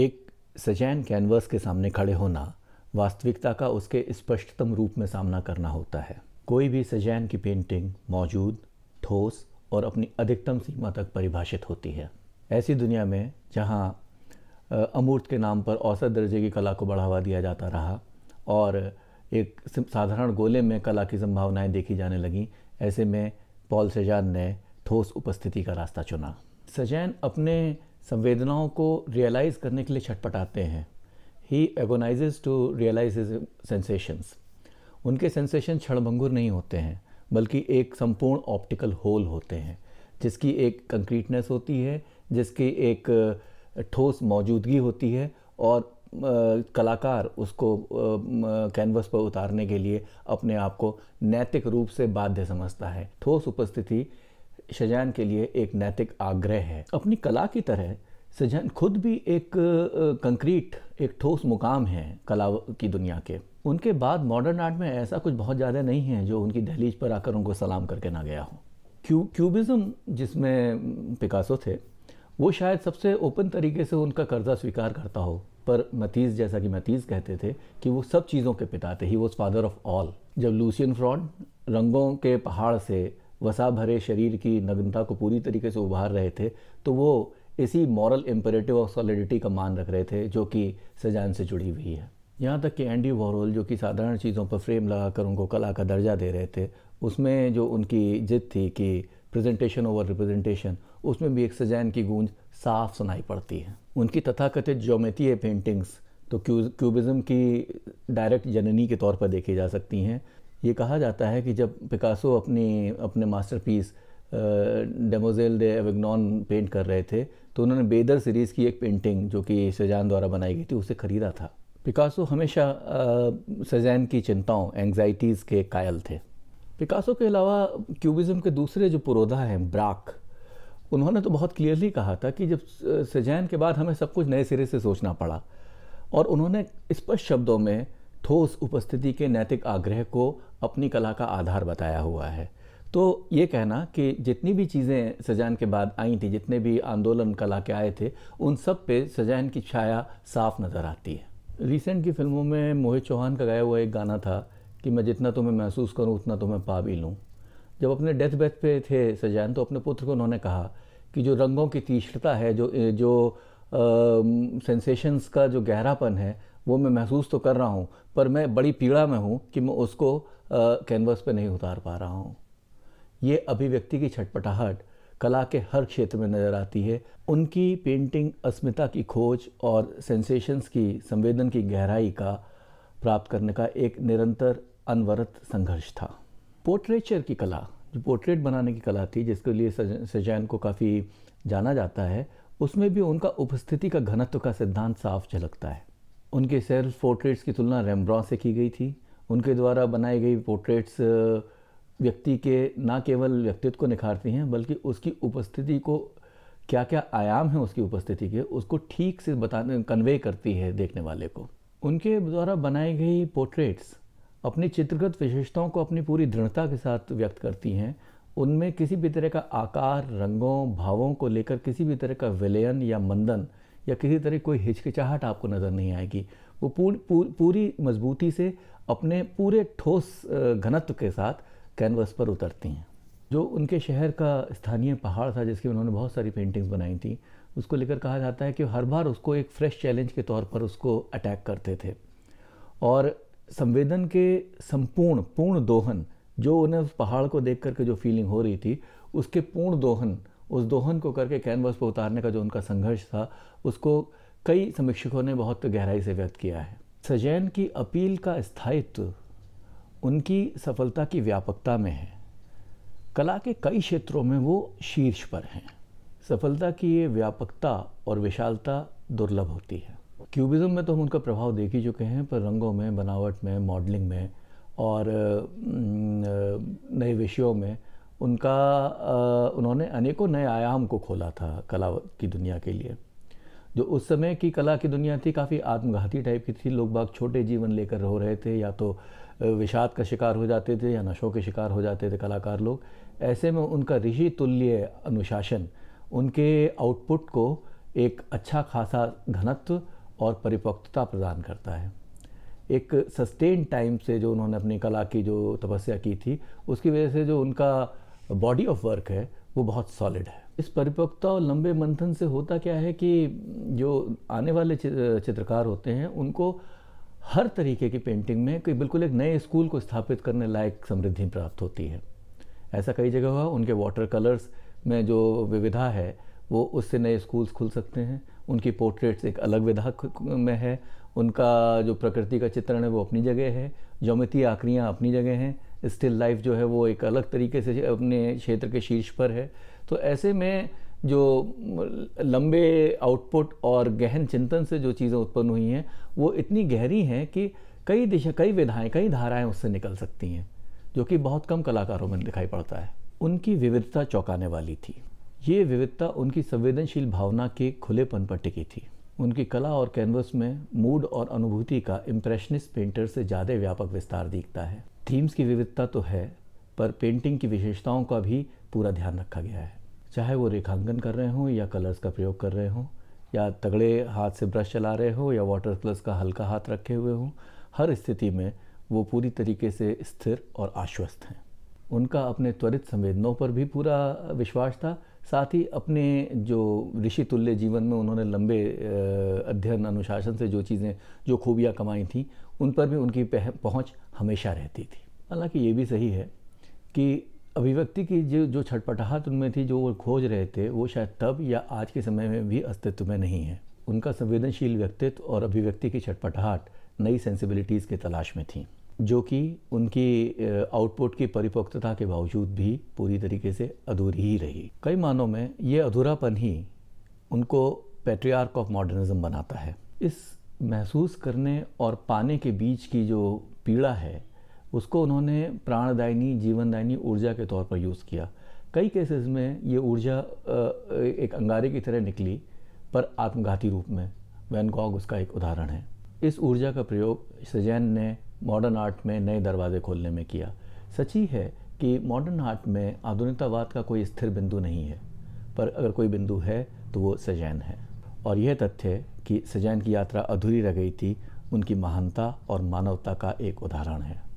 एक सजैन कैनवस के सामने खड़े होना वास्तविकता का उसके स्पष्टतम रूप में सामना करना होता है कोई भी सजैन की पेंटिंग मौजूद ठोस और अपनी अधिकतम सीमा तक परिभाषित होती है ऐसी दुनिया में जहाँ अमूर्त के नाम पर औसत दर्जे की कला को बढ़ावा दिया जाता रहा और एक साधारण गोले में कला की संभावनाएं देखी जाने लगीं ऐसे में पॉल सजैन ने ठोस उपस्थिति का रास्ता चुना सजैन अपने संवेदनाओं को रियलाइज़ करने के लिए छटपटाते हैं ही agonises to realise his sensations उनके सेंसेशन क्षणभंगुर नहीं होते हैं बल्कि एक संपूर्ण ऑप्टिकल होल होते हैं जिसकी एक कंक्रीटनेस होती है जिसकी एक ठोस मौजूदगी होती है और कलाकार उसको कैनवस पर उतारने के लिए अपने आप को नैतिक रूप से बाध्य समझता है ठोस उपस्थिति शजैन के लिए एक नैतिक आग्रह है अपनी कला की तरह सजन खुद भी एक कंक्रीट एक ठोस मुकाम है कला की दुनिया के उनके बाद मॉडर्न आर्ट में ऐसा कुछ बहुत ज़्यादा नहीं है जो उनकी दहलीज पर आकर उनको सलाम करके ना गया हो क्यू क्यूबिज़म जिसमें पिकासो थे वो शायद सबसे ओपन तरीके से उनका कर्जा स्वीकार करता हो पर मतीज़ जैसा कि मतीज़ कहते थे कि वो सब चीज़ों के पिता थे he was father of all जब लूसियन फ्रॉड रंगों के पहाड़ से वसा भरे शरीर की नग्नता को पूरी तरीके से उभार रहे थे तो वो इसी मॉरल इम्परेटिव ऑफ सॉलिडिटी का मान रख रहे थे जो कि सजान से जुड़ी हुई है यहाँ तक कि एंडी वॉरोल जो कि साधारण चीज़ों पर फ्रेम लगाकर उनको कला का दर्जा दे रहे थे उसमें जो उनकी जिद थी कि प्रेजेंटेशन ओवर रिप्रेजेंटेशन उसमें भी एक सजैन की गूंज साफ सुनाई पड़ती है उनकी तथाकथित ज्योमेतीय पेंटिंग्स तो क्यूबिज़म की डायरेक्ट जननी के तौर पर देखी जा सकती हैं ये कहा जाता है कि जब पिकासो अपनी अपने masterpiece Demoiselles d'Avignon paint कर रहे थे तो उन्होंने बेदर सीरीज़ की एक पेंटिंग जो कि सजान द्वारा बनाई गई थी उसे ख़रीदा था पिकासो हमेशा सजैन की चिंताओं एंग्जाइटीज़ के कायल थे पिकासो के अलावा क्यूबिज़म के दूसरे जो पुरोधा हैं ब्राक उन्होंने तो बहुत क्लियरली कहा था कि जब सजैन के बाद हमें सब कुछ नए सिरे से सोचना पड़ा और उन्होंने स्पष्ट शब्दों में ठोस उपस्थिति के नैतिक आग्रह को अपनी कला का आधार बताया हुआ है तो ये कहना कि जितनी भी चीज़ें सजान के बाद आई थी जितने भी आंदोलन कला के आए थे उन सब पे सजान की छाया साफ नज़र आती है रिसेंट की फिल्मों में मोहित चौहान का गाया हुआ एक गाना था कि मैं जितना तुम्हें महसूस करूँ उतना तुम्हें पा भी लूँ जब अपने डेथ बेथ पे थे सजान तो अपने पुत्र को उन्होंने कहा कि जो रंगों की तीक्ष्णता है जो जो सेंसेशंस का जो गहरापन है वो मैं महसूस तो कर रहा हूँ पर मैं बड़ी पीड़ा में हूँ कि मैं उसको कैनवस पे नहीं उतार पा रहा हूँ ये अभिव्यक्ति की छटपटाहट कला के हर क्षेत्र में नज़र आती है उनकी पेंटिंग अस्मिता की खोज और सेंसेशंस की संवेदन की गहराई का प्राप्त करने का एक निरंतर अनवरत संघर्ष था पोर्ट्रेचर की कला जो पोर्ट्रेट बनाने की कला थी जिसके लिए सजैन को काफ़ी जाना जाता है उसमें भी उनका उपस्थिति का घनत्व का सिद्धांत साफ झलकता है उनके सेल्फ पोर्ट्रेट्स की तुलना रेमब्रॉ से की गई थी उनके द्वारा बनाई गई पोर्ट्रेट्स व्यक्ति के ना केवल व्यक्तित्व को निखारती हैं बल्कि उसकी उपस्थिति को क्या क्या आयाम है उसकी उपस्थिति के उसको ठीक से बताने कन्वे करती है देखने वाले को उनके द्वारा बनाई गई पोर्ट्रेट्स अपनी चित्रगत विशेषताओं को अपनी पूरी दृढ़ता के साथ व्यक्त करती हैं उनमें किसी भी तरह का आकार रंगों भावों को लेकर किसी भी तरह का विलयन या मंदन या किसी तरह कोई हिचकिचाहट आपको नज़र नहीं आएगी वो पूर, पूर, पूरी मजबूती से अपने पूरे ठोस घनत्व के साथ कैनवस पर उतरती हैं जो उनके शहर का स्थानीय पहाड़ था जिसकी उन्होंने बहुत सारी पेंटिंग्स बनाई थी उसको लेकर कहा जाता है कि हर बार उसको एक फ्रेश चैलेंज के तौर पर उसको अटैक करते थे और संवेदन के संपूर्ण पूर्ण दोहन जो उन्हें उस पहाड़ को देख करके जो फीलिंग हो रही थी उसके पूर्ण दोहन उस दोहन को करके कैनवस पर उतारने का जो उनका संघर्ष था उसको कई समीक्षकों ने बहुत गहराई से व्यक्त किया है सजैन की अपील का स्थायित्व उनकी सफलता की व्यापकता में है कला के कई क्षेत्रों में वो शीर्ष पर हैं सफलता की ये व्यापकता और विशालता दुर्लभ होती है क्यूबिज़म में तो हम उनका प्रभाव देख ही चुके हैं पर रंगों में बनावट में मॉडलिंग में और नए विषयों में उनका उन्होंने अनेकों नए आयाम को खोला था कला की दुनिया के लिए जो उस समय की कला की दुनिया थी काफ़ी आत्मघाती टाइप की थी लोग बाग छोटे जीवन लेकर रो रहे थे या तो विषाद का शिकार हो जाते थे या नशों के शिकार हो जाते थे कलाकार लोग ऐसे में उनका ऋषि तुल्य अनुशासन उनके आउटपुट को एक अच्छा खासा घनत्व और परिपक्वता प्रदान करता है एक सस्टेन टाइम से जो उन्होंने अपनी कला की जो तपस्या की थी उसकी वजह से जो उनका बॉडी ऑफ वर्क है वो बहुत सॉलिड है इस परिपक्वता और लंबे मंथन से होता क्या है कि जो आने वाले चित्रकार होते हैं उनको हर तरीके की पेंटिंग में कोई बिल्कुल एक नए स्कूल को स्थापित करने लायक समृद्धि प्राप्त होती है ऐसा कई जगह हुआ उनके वाटर कलर्स में जो विविधा है वो उससे नए स्कूल्स खुल सकते हैं उनकी पोर्ट्रेट्स एक अलग विधा में है उनका जो प्रकृति का चित्रण है वो अपनी जगह है ज्योमितीय आकृतियाँ अपनी जगह हैं स्टिल लाइफ जो है वो एक अलग तरीके से अपने क्षेत्र के शीर्ष पर है तो ऐसे में जो लंबे आउटपुट और गहन चिंतन से जो चीज़ें उत्पन्न हुई हैं वो इतनी गहरी हैं कि कई दिशा कई विधाएं कई धाराएं उससे निकल सकती हैं जो कि बहुत कम कलाकारों में दिखाई पड़ता है उनकी विविधता चौंकाने वाली थी ये विविधता उनकी संवेदनशील भावना के खुलेपन पर टिकी थी उनकी कला और कैनवस में मूड और अनुभूति का इम्प्रेशनिस्ट पेंटर से ज़्यादा व्यापक विस्तार दिखता है थीम्स की विविधता तो है पर पेंटिंग की विशेषताओं का भी पूरा ध्यान रखा गया है चाहे वो रेखांकन कर रहे हों या कलर्स का प्रयोग कर रहे हों या तगड़े हाथ से ब्रश चला रहे हों या वाटर कलर्स का हल्का हाथ रखे हुए हों हर स्थिति में वो पूरी तरीके से स्थिर और आश्वस्त हैं उनका अपने त्वरित संवेदनों पर भी पूरा विश्वास था साथ ही अपने जो ऋषि तुल्य जीवन में उन्होंने लंबे अध्ययन अनुशासन से जो चीज़ें जो खूबियाँ कमाई थी उन पर भी उनकी पहुँच हमेशा रहती थी हालांकि ये भी सही है कि अभिव्यक्ति की जो जो छटपटाहट उनमें थी जो वो खोज रहे थे वो शायद तब या आज के समय में भी अस्तित्व में नहीं है उनका संवेदनशील व्यक्तित्व और अभिव्यक्ति की छटपटाहट नई सेंसिबिलिटीज़ के तलाश में थी जो कि उनकी आउटपुट की परिपक्वता के बावजूद भी पूरी तरीके से अधूरी ही रही कई मानों में ये अधूरापन ही उनको पेट्रियार्क ऑफ मॉडर्निज्म बनाता है इस महसूस करने और पाने के बीच की जो पीड़ा है उसको उन्होंने प्राणदायिनी जीवनदायिनी ऊर्जा के तौर पर यूज़ किया कई केसेस में ये ऊर्जा एक अंगारे की तरह निकली पर आत्मघाती रूप में वैनकॉग उसका एक उदाहरण है इस ऊर्जा का प्रयोग सजैन ने मॉडर्न आर्ट में नए दरवाजे खोलने में किया सच ही है कि मॉडर्न आर्ट में आधुनिकतावाद का कोई स्थिर बिंदु नहीं है पर अगर कोई बिंदु है तो वो सजैन है और यह तथ्य कि सजैन की यात्रा अधूरी रह गई थी उनकी महानता और मानवता का एक उदाहरण है